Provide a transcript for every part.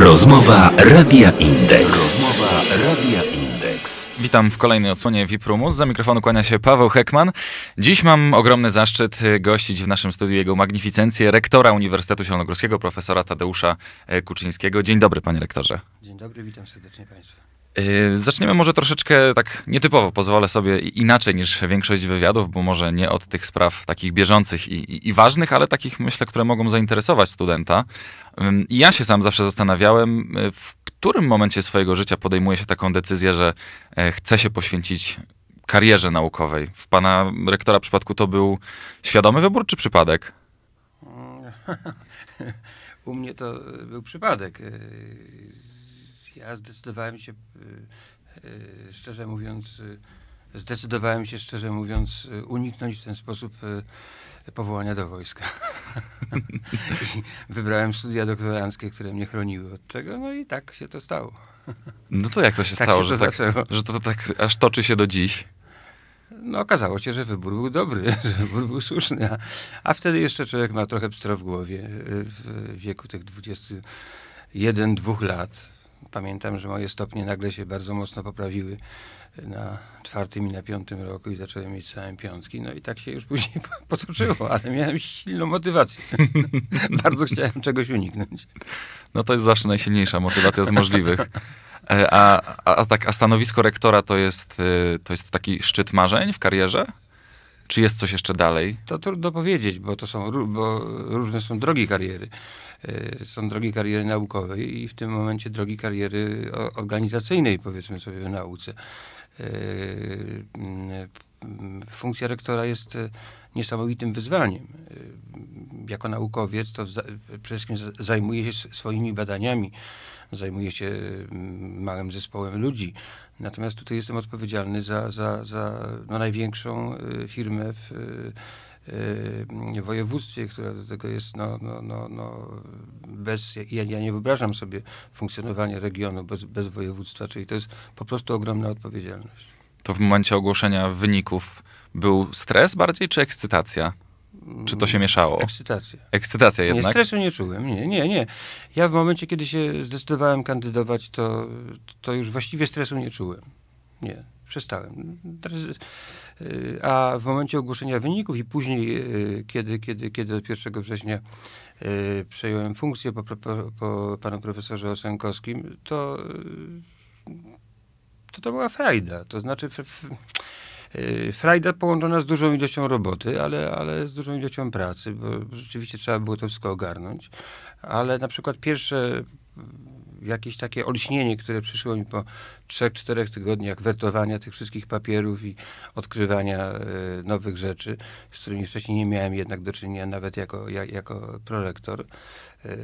Rozmowa Radia Indeks. Rozmowa Radia Indeks. Witam w kolejnej odsłonie WIPrumus. Za mikrofonu kłania się Paweł Hekman. Dziś mam ogromny zaszczyt y, gościć w naszym studiu jego magnificencję rektora Uniwersytetu Zielonogórskiego, profesora Tadeusza y, Kuczyńskiego. Dzień dobry, panie rektorze. Dzień dobry, witam serdecznie państwa. Yy, zaczniemy może troszeczkę tak nietypowo, pozwolę sobie inaczej niż większość wywiadów, bo może nie od tych spraw takich bieżących i, i, ważnych, ale takich myślę, które mogą zainteresować studenta. I ja się sam zawsze zastanawiałem, y, w którym momencie swojego życia podejmuje się taką decyzję, że e, chce się poświęcić karierze naukowej. W pana rektora przypadku to był świadomy wybór czy przypadek? U mnie to y, był przypadek y, ja y, y, y, zdecydowałem się, szczerze mówiąc, zdecydowałem się, szczerze mówiąc, uniknąć w ten sposób powołania do wojska. wybrałem studia doktoranckie, które mnie chroniły od tego, no i tak się to stało. no to jak to się tak stało, się to że, tak, że to, to tak aż toczy się do dziś? No okazało się, że wybór był dobry, że wybór był słuszny, a, a wtedy jeszcze człowiek ma trochę pstro w głowie w wieku tych 21-2 lat Pamiętam, że moje stopnie nagle się bardzo mocno poprawiły na czwartym i na piątym roku i zacząłem mieć same piątki. No i tak się już później potoczyło, ale miałem silną motywację. bardzo chciałem czegoś uniknąć. No to jest zawsze najsilniejsza motywacja z możliwych. E, a, a, a, tak, a stanowisko rektora to jest, e, to jest taki szczyt marzeń w karierze? Czy jest coś jeszcze dalej? To trudno powiedzieć, bo to są bo różne są drogi kariery. E, są drogi kariery naukowej i w tym momencie drogi kariery organizacyjnej, powiedzmy sobie, w nauce. E, mm, funkcja rektora jest e, niesamowitym wyzwaniem. Jako naukowiec to przede wszystkim zajmuje się swoimi badaniami zajmuję się mm, małym zespołem ludzi. Natomiast tutaj jestem odpowiedzialny za, za, za no, największą y, firmę w y, y, województwie, która do tego jest, no, no, no, no bez, ja, ja nie wyobrażam sobie funkcjonowania regionu bez, bez województwa, czyli to jest po prostu ogromna odpowiedzialność. To w momencie ogłoszenia wyników był stres bardziej czy ekscytacja? Czy to się mieszało? Ekscytacja. Ekscytacja jednak? Nie, stresu nie czułem. Nie, nie, nie. Ja w momencie, kiedy się zdecydowałem kandydować, to, to już właściwie stresu nie czułem. Nie, przestałem. Y, a w momencie ogłoszenia wyników i później, y, kiedy, kiedy, kiedy od 1 września y, przejąłem funkcję po, po, po panu profesorze Osenkowskim, to, to to była frajda. To znaczy... Y, frajda połączona z dużą ilością roboty, ale, ale z dużą ilością pracy, bo rzeczywiście trzeba było to wszystko ogarnąć. Ale na przykład pierwsze jakieś takie olśnienie, które przyszło mi po trzech, czterech tygodniach wertowania tych wszystkich papierów i odkrywania e, nowych rzeczy, z którymi wcześniej nie miałem jednak do czynienia nawet jako, jako prorektor. E,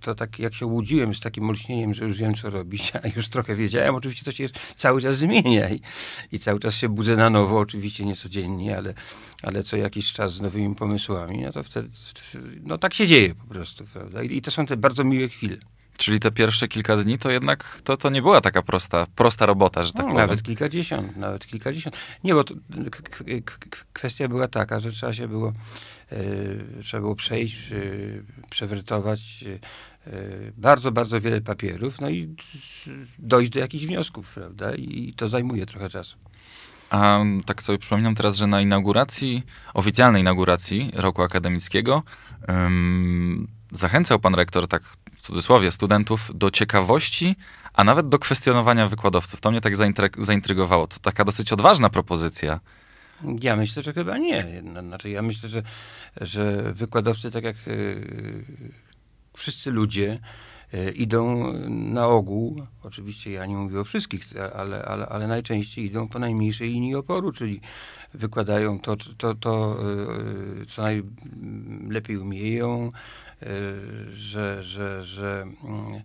to tak jak się łudziłem z takim olśnieniem, że już wiem, co robić, a już trochę wiedziałem. Oczywiście to się cały czas zmienia i, i cały czas się budzę na nowo, oczywiście nie codziennie, ale, ale co jakiś czas z nowymi pomysłami, no to wtedy, no tak się dzieje po prostu, prawda? I, i to są te bardzo miłe chwile. Czyli te pierwsze kilka dni to jednak to, to nie była taka prosta, prosta robota, że tak no, powiem. Nawet kilkadziesiąt, nawet kilkadziesiąt. Nie, bo to, kwestia była taka, że trzeba się było, e, trzeba było przejść, y, bardzo, bardzo wiele papierów, no i dojść do jakichś wniosków, prawda? I to zajmuje trochę czasu. A tak sobie przypominam teraz, że na inauguracji, oficjalnej inauguracji roku akademickiego, zachęcał pan rektor tak w cudzysłowie, studentów do ciekawości, a nawet do kwestionowania wykładowców. To mnie tak zaintrygowało. To taka dosyć odważna propozycja. Ja myślę, że chyba nie. No, znaczy, ja myślę, że, że wykładowcy, tak jak y, wszyscy ludzie, E, idą na ogół, oczywiście ja nie mówię o wszystkich, ale, ale, ale najczęściej idą po najmniejszej linii oporu, czyli wykładają to, to, to e, co najlepiej umieją, e, że, że, że mm,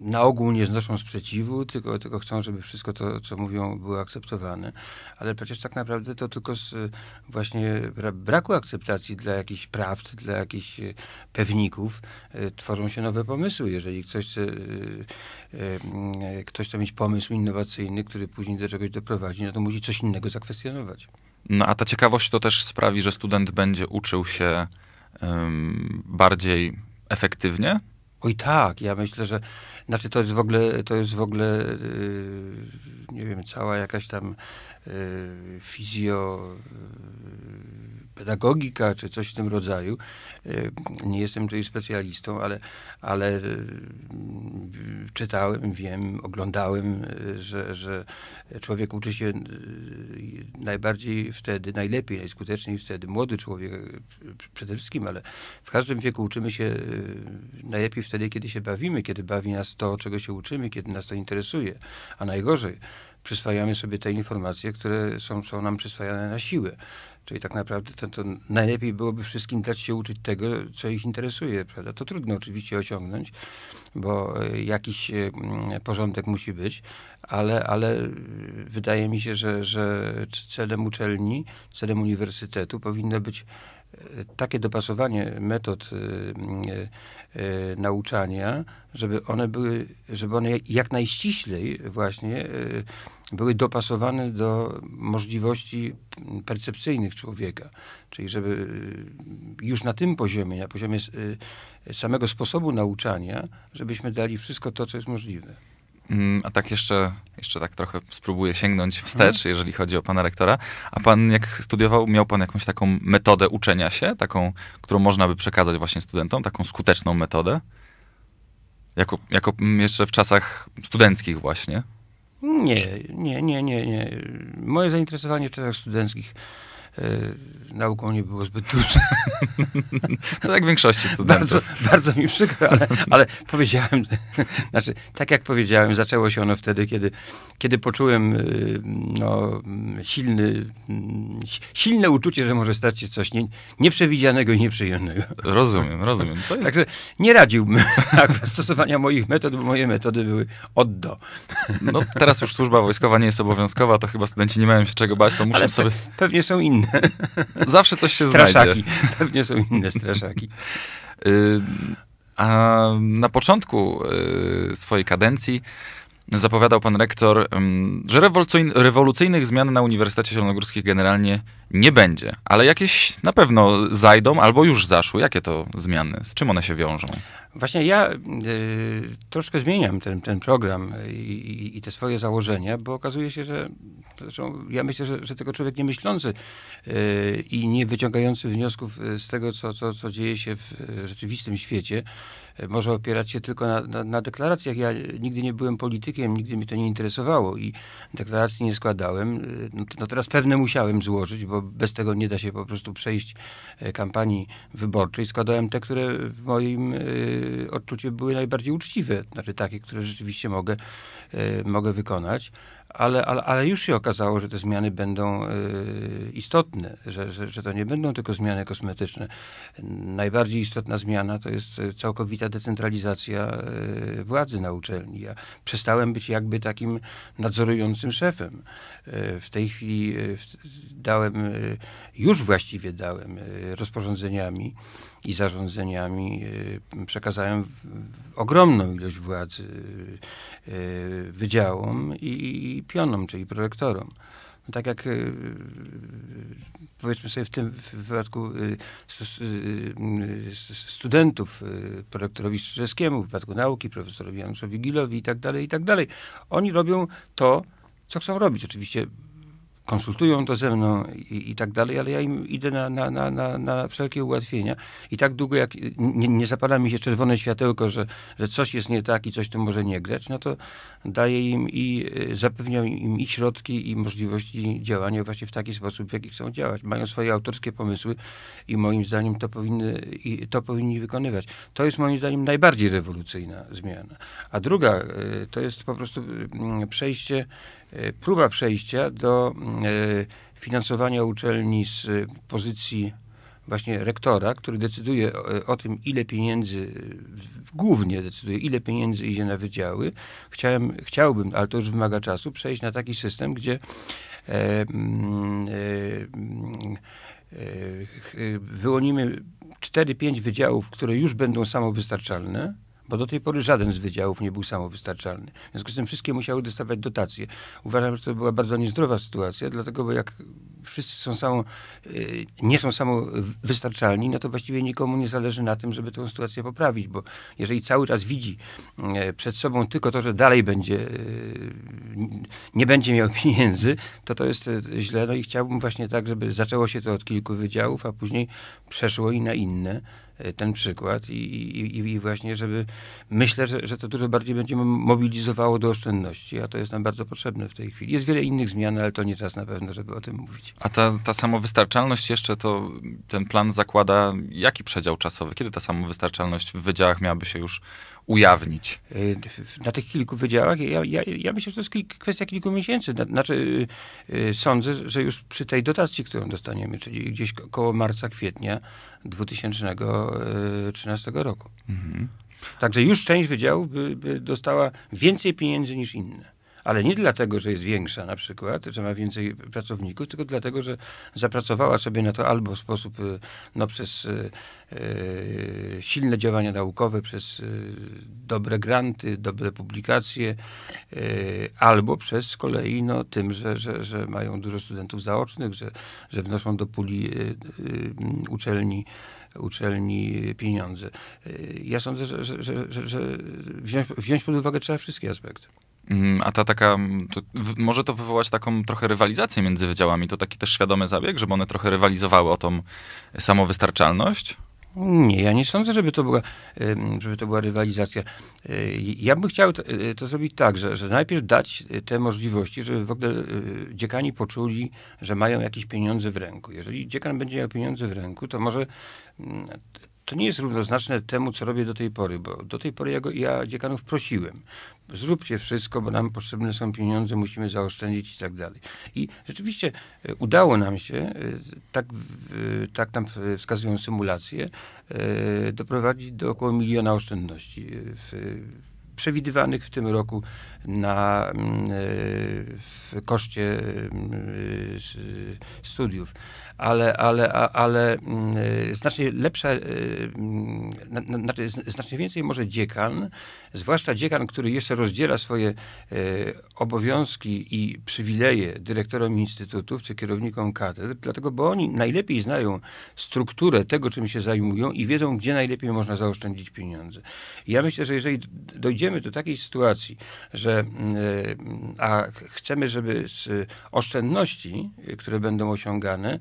na ogół nie znoszą sprzeciwu, tylko, tylko chcą, żeby wszystko to, co mówią, było akceptowane. Ale przecież tak naprawdę to tylko z właśnie braku akceptacji dla jakichś prawd, dla jakichś e, pewników e, tworzą się nowe pomysły. Jeżeli ktoś chce, e, ktoś chce mieć pomysł innowacyjny, który później do czegoś doprowadzi, no to musi coś innego zakwestionować. No a ta ciekawość to też sprawi, że student będzie uczył się um, bardziej efektywnie, Oj tak, ja myślę, że znaczy to jest w ogóle, to jest w ogóle y, nie wiem, cała jakaś tam y, fizjopedagogika y, czy coś w tym rodzaju. Nie jestem tutaj specjalistą, ale, ale czytałem, wiem, oglądałem, że, że człowiek uczy się najbardziej wtedy, najlepiej, najskuteczniej wtedy młody człowiek przede wszystkim, ale w każdym wieku uczymy się y, najlepiej wtedy, kiedy się bawimy, kiedy bawi nas to, czego się uczymy, kiedy nas to interesuje. A najgorzej, przyswajamy sobie te informacje, które są, są nam przyswajane na siłę. Czyli tak naprawdę to, to, najlepiej byłoby wszystkim dać się uczyć tego, co ich interesuje, prawda? To trudno oczywiście osiągnąć, bo e, jakiś e, mm, porządek musi być, ale, ale e, wydaje mi się, że, że celem uczelni, celem uniwersytetu powinno być takie dopasowanie metod mm, nauczania, żeby one były, żeby one jak najściślej właśnie były dopasowane do możliwości percepcyjnych człowieka. Czyli żeby y, już na tym poziomie, na poziomie y, samego sposobu nauczania, żebyśmy dali wszystko to, co jest możliwe. Mm, a tak jeszcze, jeszcze tak trochę spróbuję sięgnąć wstecz, mhm. jeżeli chodzi o pana rektora. A pan jak studiował, miał pan jakąś taką metodę uczenia się, taką, którą można by przekazać właśnie studentom, taką skuteczną metodę? Jako, jako jeszcze w czasach studenckich właśnie. Nie, nie, nie, nie, nie. Moje zainteresowanie w czasach studenckich E, nauką nie było zbyt dużo. No tak większości studentów. Bardzo, bardzo mi przykro, ale, ale powiedziałem, znaczy, tak jak powiedziałem, zaczęło się ono wtedy, kiedy, kiedy poczułem y, no, silny, silne uczucie, że może stać się coś nie, nieprzewidzianego i nieprzyjemnego. Rozumiem, rozumiem. Jest... Także nie radziłbym stosowania moich metod, bo moje metody były do No teraz już służba wojskowa nie jest obowiązkowa, to chyba studenci nie mają się czego bać, to muszą sobie... Pewnie są inne. Zawsze coś się straszaki. Znajdzie. Pewnie są inne straszaki. Y, a na początku y, swojej kadencji zapowiadał pan rektor, że rewolucyjnych zmian na Uniwersytecie Zielonogórskim generalnie nie będzie, ale jakieś na pewno zajdą albo już zaszły. Jakie to zmiany? Z czym one się wiążą? Właśnie ja y, troszkę zmieniam ten, ten program i, i, te swoje założenia, bo okazuje się, że zresztą ja myślę, że, że tego człowiek nie myślący y, i nie wyciągający wniosków z tego, co, co, co dzieje się w rzeczywistym świecie, E, może opierać się tylko na, na, na, deklaracjach. Ja nigdy nie byłem politykiem, nigdy mi to nie interesowało i deklaracji nie składałem. E, no, no, teraz pewne musiałem złożyć, bo bez tego nie da się po prostu przejść e, kampanii wyborczej. Składałem te, które w moim y, odczuciu były najbardziej uczciwe, znaczy takie, które rzeczywiście mogę, y, mogę wykonać ale, ale, ale już się okazało, że te zmiany będą y, istotne, że, że, że to nie będą tylko zmiany kosmetyczne. Najbardziej istotna zmiana to jest y, całkowita decentralizacja y, władzy na uczelni. Ja przestałem być jakby takim nadzorującym szefem. W tej chwili dałem, już właściwie dałem rozporządzeniami, i zarządzeniami y, przekazałem ogromną ilość władzy y, y, wydziałom i pionom, czyli prorektorom. No tak jak powiedzmy sobie w tym w wypadku studentów, prorektorowi Strzeżewskiemu, w wypadku nauki, profesorowi Januszowi Gilowi i tak dalej, i tak dalej. Oni robią to, co chcą robić. Oczywiście konsultują to ze mną i, i, tak dalej, ale ja im idę na, na, na, na, na wszelkie ułatwienia. I tak długo, jak nie, nie zapala mi się czerwone światełko, że, że coś jest nie tak i coś tu może nie grać, no to daję im i y, zapewniam im i środki, i możliwości działania właśnie w taki sposób, w jaki chcą działać. Mają swoje autorskie pomysły i moim zdaniem to, powinny, i to powinni wykonywać. To jest moim zdaniem najbardziej rewolucyjna zmiana. A druga y, to jest po prostu mm, przejście E, próba przejścia do e, finansowania uczelni z e, pozycji właśnie rektora, który decyduje o tym, ile pieniędzy, głównie decyduje, ile pieniędzy idzie na wydziały. Chciałem, chciałbym, ale to już wymaga czasu, przejść na taki system, gdzie e, mm, e, mm, e wyłonimy 4-5 wydziałów, które już będą samowystarczalne, bo do tej pory żaden z wydziałów nie był samowystarczalny. W związku z tym wszystkie musiały dostawać dotacje. Uważam, że to była bardzo niezdrowa sytuacja, dlatego, bo jak wszyscy są samo, e, nie są samowystarczalni, no to właściwie nikomu nie zależy na tym, żeby tę sytuację poprawić, bo jeżeli cały czas widzi e, przed sobą tylko to, że dalej będzie, e, nie będzie miał pieniędzy, to to jest źle. No i chciałbym właśnie tak, żeby zaczęło się to od kilku wydziałów, a później przeszło i na inne Y, ten przykład i, i, i właśnie, żeby myślę, że, że to dużo bardziej będzie mobilizowało do oszczędności, a to jest nam bardzo potrzebne w tej chwili. Jest wiele innych zmian, ale to nie czas na pewno, żeby o tym mówić. A ta, ta samowystarczalność jeszcze to ten plan zakłada jaki przedział czasowy? Kiedy ta samowystarczalność w wydziałach miałaby się już ujawnić? Y, na tych kilku wydziałach? Ja, ja, ja myślę, że to jest kwestia kilku miesięcy. Znaczy, y, y, sądzę, że już przy tej dotacji, którą dostaniemy, czyli gdzieś koło marca, kwietnia 2013 roku. Mhm. Także już część wydziałów by, by dostała więcej pieniędzy niż inne ale nie dlatego, że jest większa na przykład, że ma więcej pracowników, tylko dlatego, że zapracowała sobie na to albo w sposób y, no, przez y, y, silne działania naukowe, przez dobre granty, dobre publikacje, albo przez z kolei no, tym, że, że, że mają dużo studentów zaocznych, że, że wnoszą do puli uczelni uczelni pieniądze. Ja sądzę, że, że, że, że wziąć, wziąć pod uwagę trzeba wszystkie aspekty. Mhm, a ta taka, to może to wywołać taką trochę rywalizację między wydziałami. To taki też świadomy zabieg, żeby one trochę rywalizowały o tą samowystarczalność? Nie, ja nie sądzę, żeby to była, żeby to była rywalizacja. E, ja bym chciał to, e, to zrobić tak, że, że najpierw dać e, te możliwości, żeby w ogóle dziekani poczuli, że mają jakieś pieniądze w ręku. Jeżeli dziekan będzie miał pieniądze w ręku, to może to nie jest równoznaczne temu, co robię do tej pory, bo do tej pory ja, go, ja dziekanów prosiłem. Zróbcie wszystko, bo nam potrzebne są pieniądze, musimy zaoszczędzić i tak dalej. I rzeczywiście e, udało nam się, e, tak, e, tak nam wskazują symulacje, doprowadzić do około miliona oszczędności w przewidywanych w tym roku na, mm, e, w koszcie mm, e, studiów. Ale, ale, ale mm, e, znacznie lepsza, znacznie więcej może dziekan zwłaszcza dziekan, który jeszcze rozdziela swoje e, obowiązki i przywileje dyrektorom instytutów czy kierownikom katedr, dlatego, bo oni najlepiej znają strukturę tego, czym się zajmują i wiedzą, gdzie najlepiej można zaoszczędzić pieniądze. Ja myślę, że jeżeli dojdziemy do takiej sytuacji, że mm, e, a chcemy, żeby z oszczędności, które będą osiągane,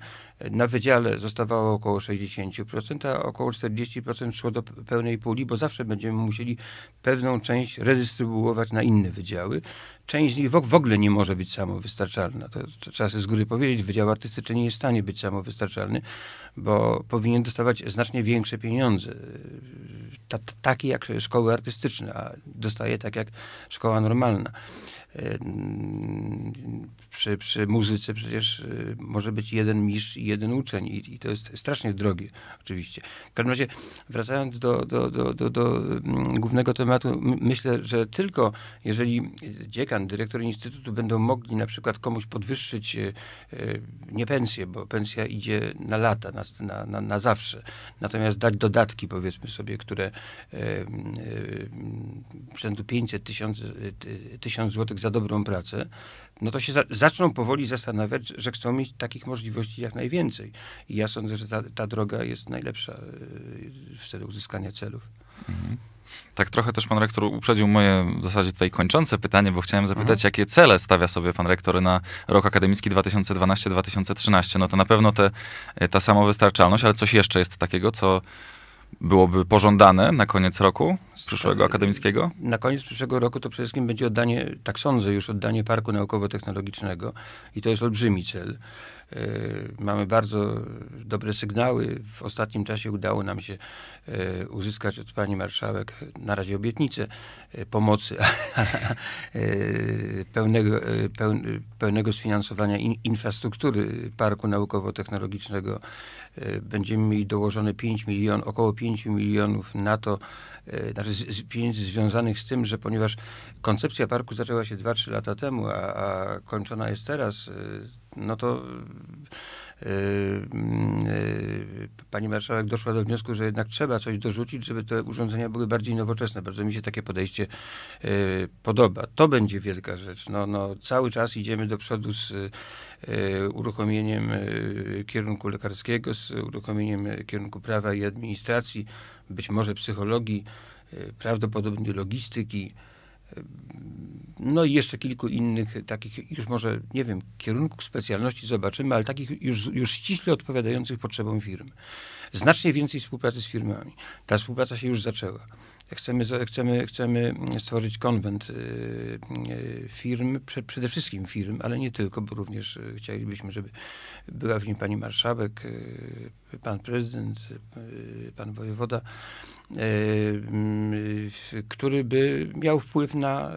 na wydziale zostawało około 60%, a około 40% szło do pełnej puli, bo zawsze będziemy musieli pewną część redystrybuować na inne wydziały część z nich w ogóle nie może być samowystarczalna. To trzeba sobie z góry powiedzieć, Wydział Artystyczny nie jest w stanie być samowystarczalny, bo powinien dostawać znacznie większe pieniądze. Ta, ta, takie jak szkoły artystyczne, a dostaje tak jak szkoła normalna. Przy, przy muzyce przecież y, może być jeden mistrz i jeden uczeń i, i to jest strasznie drogie oczywiście. W każdym razie wracając do, do, do, do, do mm, głównego tematu, myślę, że tylko jeżeli y, dziekan organ, dyrektor instytutu będą mogli na przykład komuś podwyższyć e, e, nie pensję, bo pensja idzie na lata, na, na, na zawsze. Natomiast dać dodatki, powiedzmy sobie, które e, rzędu 500 tysięcy, 1000 zł za dobrą pracę, no to się za, zaczną powoli zastanawiać, że chcą mieć takich możliwości jak najwięcej. I ja sądzę, że ta, ta droga jest najlepsza w celu uzyskania celów. Mhm. Tak trochę też pan rektor uprzedził moje w zasadzie tutaj kończące pytanie, bo chciałem zapytać, mhm. jakie cele stawia sobie pan rektor na rok akademicki 2012-2013? No to na pewno te, e, ta samowystarczalność, ale coś jeszcze jest takiego, co byłoby pożądane na koniec roku przyszłego tak. akademickiego? Na koniec przyszłego roku to przede wszystkim będzie oddanie, tak sądzę, już oddanie Parku Naukowo-Technologicznego i to jest olbrzymi cel. E, mamy bardzo dobre sygnały. W ostatnim czasie udało nam się e, uzyskać od pani marszałek na razie obietnicę e, pomocy, pełnego, pełnego sfinansowania infrastruktury Parku Naukowo-Technologicznego. Będziemy mieli dołożone 5 milion, około 5 milionów na to, znaczy pieniędzy związanych z tym, że ponieważ koncepcja parku zaczęła się 2-3 lata temu, a, a kończona jest teraz, no to y, y, pani marszałek doszła do wniosku, że jednak trzeba coś dorzucić, żeby te urządzenia były bardziej nowoczesne. Bardzo mi się takie podejście y, podoba. To będzie wielka rzecz. No, no, cały czas idziemy do przodu z uruchomieniem kierunku lekarskiego, z uruchomieniem kierunku prawa i administracji, być może psychologii, prawdopodobnie logistyki no i jeszcze kilku innych takich, już może, nie wiem, kierunków specjalności zobaczymy, ale takich już, już ściśle odpowiadających potrzebom firmy. Znacznie więcej współpracy z firmami. Ta współpraca się już zaczęła. Chcemy, chcemy, chcemy stworzyć konwent y, y, firm, przede wszystkim firm, ale nie tylko, bo również chcielibyśmy, żeby była w nim pani marszałek, y, pan prezydent, pan wojewoda, który by miał wpływ na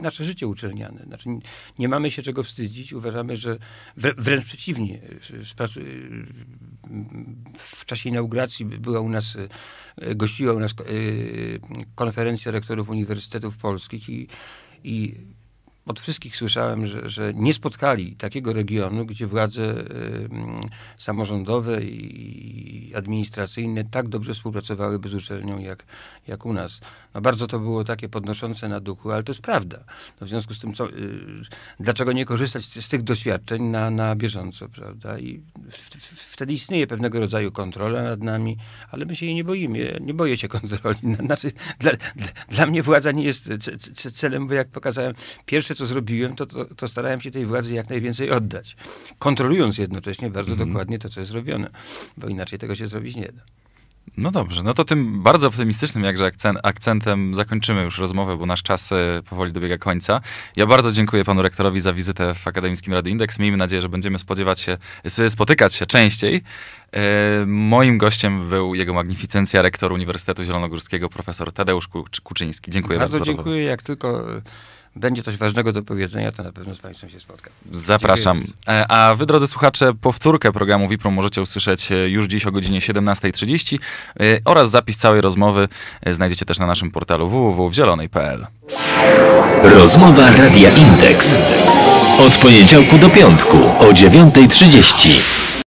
nasze życie uczelniane. Znaczy, nie mamy się czego wstydzić. Uważamy, że wręcz przeciwnie. W czasie inauguracji była u nas, e, gościła u nas e, konferencja rektorów uniwersytetów polskich i, i od wszystkich słyszałem, że, że nie spotkali takiego regionu, gdzie władze samorządowe i administracyjne tak dobrze współpracowałyby z uczelnią jak, jak u nas. No bardzo to było takie podnoszące na duchu, ale to jest prawda. No w związku z tym, co, y, dlaczego nie korzystać z, z, tych doświadczeń na, na bieżąco, prawda? I w, w, wtedy istnieje pewnego rodzaju kontrola nad nami, ale my się jej nie boimy. Ja nie boję się kontroli. Znaczy, dla, dla, dla mnie władza nie jest celem, bo jak pokazałem, pierwsze co zrobiłem, to, to, to, starałem się tej władzy jak najwięcej oddać, kontrolując jednocześnie bardzo mm. dokładnie to, co jest robione, bo inaczej tego się zrobić nie da. No dobrze, no to tym bardzo optymistycznym jakże akcent, akcentem zakończymy już rozmowę, bo nasz czas e, powoli dobiega końca. Ja bardzo dziękuję panu rektorowi za wizytę w Akademickim Rady Indeks. Miejmy nadzieję, że będziemy spodziewać się, spotykać się częściej. E, moim gościem był jego magnificencja rektor Uniwersytetu Zielonogórskiego, profesor Tadeusz Kuczyński. Dziękuję bardzo. Bardzo dziękuję, jak tylko będzie coś ważnego do powiedzenia, to na pewno z Państwem się spotkam. Zapraszam. E, a Wy, drodzy słuchacze, powtórkę programu Wipro możecie usłyszeć e, już dziś o godzinie 17.30 e, oraz zapis całej rozmowy znajdziecie też na naszym portalu www.wzielonej.pl. Rozmowa Radia Indeks. Od poniedziałku do piątku o 9.30.